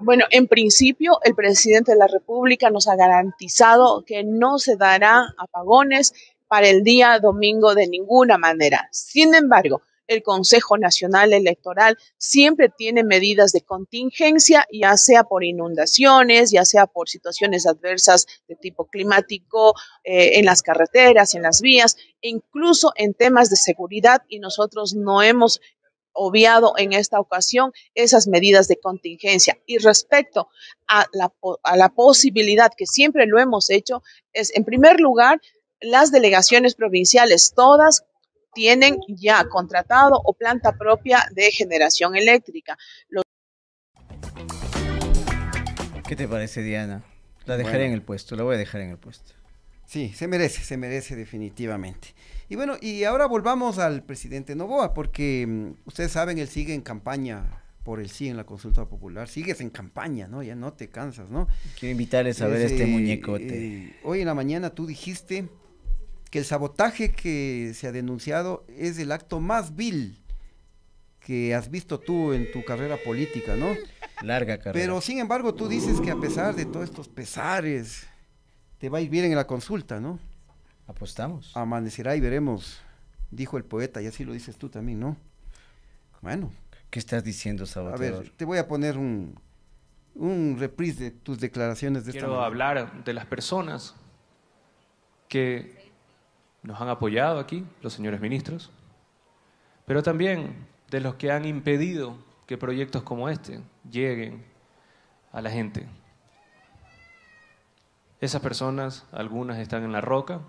Bueno, en principio, el presidente de la República nos ha garantizado que no se dará apagones para el día domingo de ninguna manera. Sin embargo, el Consejo Nacional Electoral siempre tiene medidas de contingencia, ya sea por inundaciones, ya sea por situaciones adversas de tipo climático eh, en las carreteras, en las vías, incluso en temas de seguridad y nosotros no hemos obviado en esta ocasión esas medidas de contingencia. Y respecto a a la, posibilidad que siempre lo hemos hecho, es en primer lugar las delegaciones provinciales, todas tienen ya contratado o planta propia de generación eléctrica. ¿Qué te parece, Diana? La dejaré en el puesto, la voy a dejar en el puesto. Sí, se merece, se merece definitivamente. Y bueno, y ahora volvamos al presidente Novoa, porque mm, ustedes saben, él sigue en campaña por el sí en la consulta popular. Sigues en campaña, ¿no? Ya no te cansas, ¿no? Quiero invitarles a ver este muñecote. Eh, hoy en la mañana tú dijiste que el sabotaje que se ha denunciado es el acto más vil que has visto tú en tu carrera política, ¿no? Larga carrera. Pero sin embargo, tú dices que a pesar de todos estos pesares, te va a ir bien en la consulta, ¿no? Apostamos. Amanecerá y veremos, dijo el poeta, y así lo dices tú también, ¿no? Bueno. ¿Qué estás diciendo, sabotaje? A ver, te voy a poner un, un reprise de tus declaraciones de Quiero hablar de las personas que nos han apoyado aquí, los señores ministros, pero también de los que han impedido que proyectos como este lleguen a la gente. Esas personas, algunas están en la roca,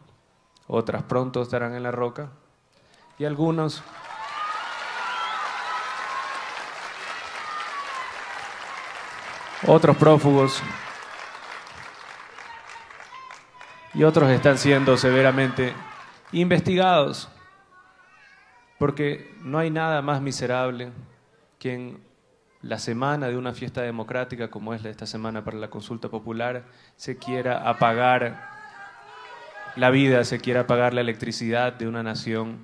otras pronto estarán en la roca, y algunos... Otros prófugos y otros están siendo severamente investigados, porque no hay nada más miserable que en la semana de una fiesta democrática como es la de esta semana para la consulta popular se quiera apagar la vida, se quiera apagar la electricidad de una nación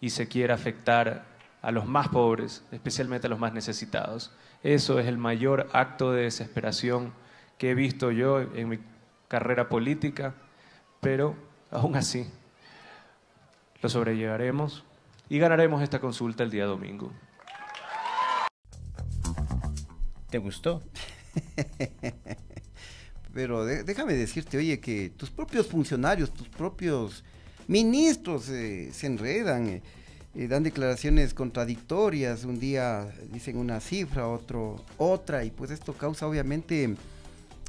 y se quiera afectar a los más pobres, especialmente a los más necesitados. Eso es el mayor acto de desesperación que he visto yo en mi carrera política, pero aún así lo sobrellevaremos y ganaremos esta consulta el día domingo. ¿Te gustó? Pero déjame decirte, oye, que tus propios funcionarios, tus propios ministros eh, se enredan, eh, eh, dan declaraciones contradictorias, un día dicen una cifra, otro otra, y pues esto causa obviamente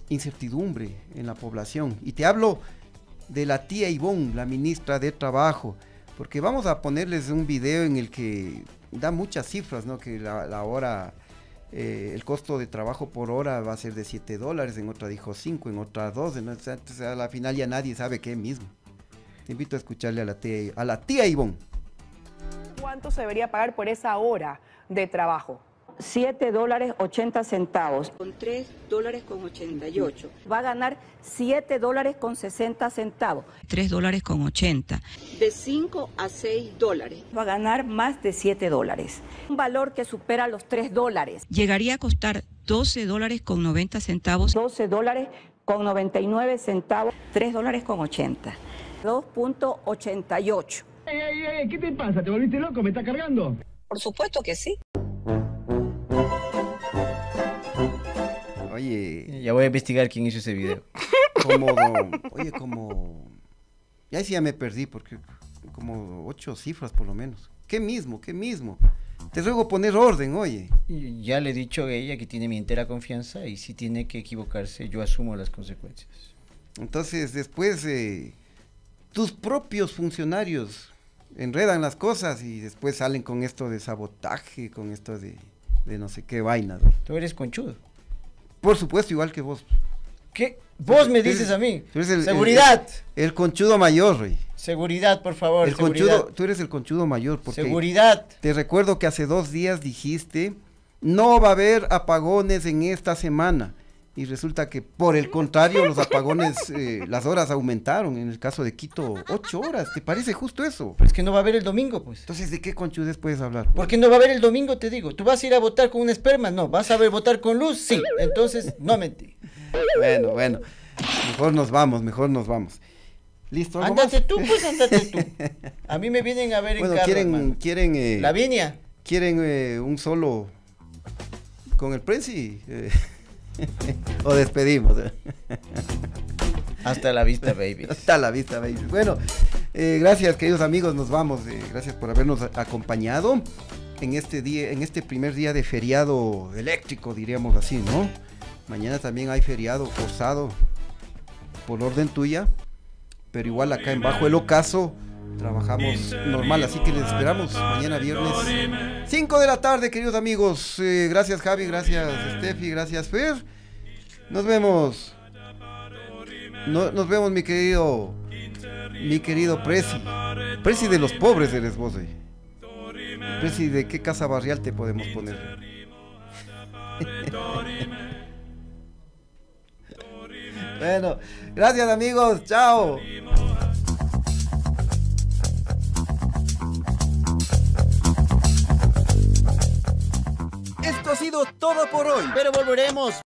incertidumbre en la población. Y te hablo de la tía Ivonne, la ministra de Trabajo porque vamos a ponerles un video en el que da muchas cifras, ¿no? Que la, hora, eh, el costo de trabajo por hora va a ser de 7 dólares, en otra dijo 5, en otra 12, Entonces a la final ya nadie sabe qué mismo. Te invito a escucharle a la tía, a la tía Ivonne. ¿Cuánto se debería pagar por esa hora de trabajo? 7 dólares 80 centavos. Con 3 dólares con 88. Va a ganar 7 dólares con 60 centavos. 3 dólares con 80. De 5 a 6 dólares. Va a ganar más de 7 dólares. Un valor que supera los 3 dólares. Llegaría a costar 12 dólares con 90 centavos. 12 dólares con 99 centavos. 3 dólares con 80. 2.88. ¿Qué te pasa? ¿Te volviste loco? ¿Me está cargando? Por supuesto que sí. Ya voy a investigar quién hizo ese video. Como, oye, como. Ya sí ya me perdí, porque como ocho cifras por lo menos. ¿Qué mismo? ¿Qué mismo? Te ruego poner orden, oye. Ya le he dicho a ella que tiene mi entera confianza y si tiene que equivocarse, yo asumo las consecuencias. Entonces, después eh, tus propios funcionarios enredan las cosas y después salen con esto de sabotaje, con esto de, de no sé qué vaina. Tú eres conchudo. Por supuesto, igual que vos. ¿Qué? Vos me dices a mí. Seguridad. El, conchudo mayor, rey. Seguridad, por favor. El tú eres el conchudo mayor. Porque Seguridad. Te recuerdo que hace dos días dijiste, no va a haber apagones en esta semana y resulta que por el contrario los apagones, eh, las horas aumentaron, en el caso de Quito, ocho horas, ¿te parece justo eso? es que no va a haber el domingo, pues. Entonces, ¿de qué conchudez puedes hablar? Porque no va a haber el domingo, te digo, tú vas a ir a votar con un esperma, no, vas a ver votar con luz, sí, entonces, no mentí. bueno, bueno, mejor nos vamos, mejor nos vamos. Listo. Ándate tú, pues ándate tú. A mí me vienen a ver en quieren, quieren. Eh, viña? Quieren eh, un solo con el Prensi. Eh, o despedimos. Hasta la vista, baby. Hasta la vista, baby. Bueno, eh, gracias, queridos amigos. Nos vamos. Eh, gracias por habernos acompañado en este día, en este primer día de feriado eléctrico, diríamos así, ¿no? Mañana también hay feriado forzado por orden tuya, pero igual acá en bajo el ocaso trabajamos normal, así que les esperamos mañana viernes 5 de la tarde, queridos amigos. Eh, gracias Javi, gracias Steffi, gracias Fer. Nos vemos. nos vemos mi querido mi querido Presi. Presi de los pobres eres vos. Eh. Presi de qué casa barrial te podemos poner. bueno, gracias amigos, chao. sido todo por hoy, pero volveremos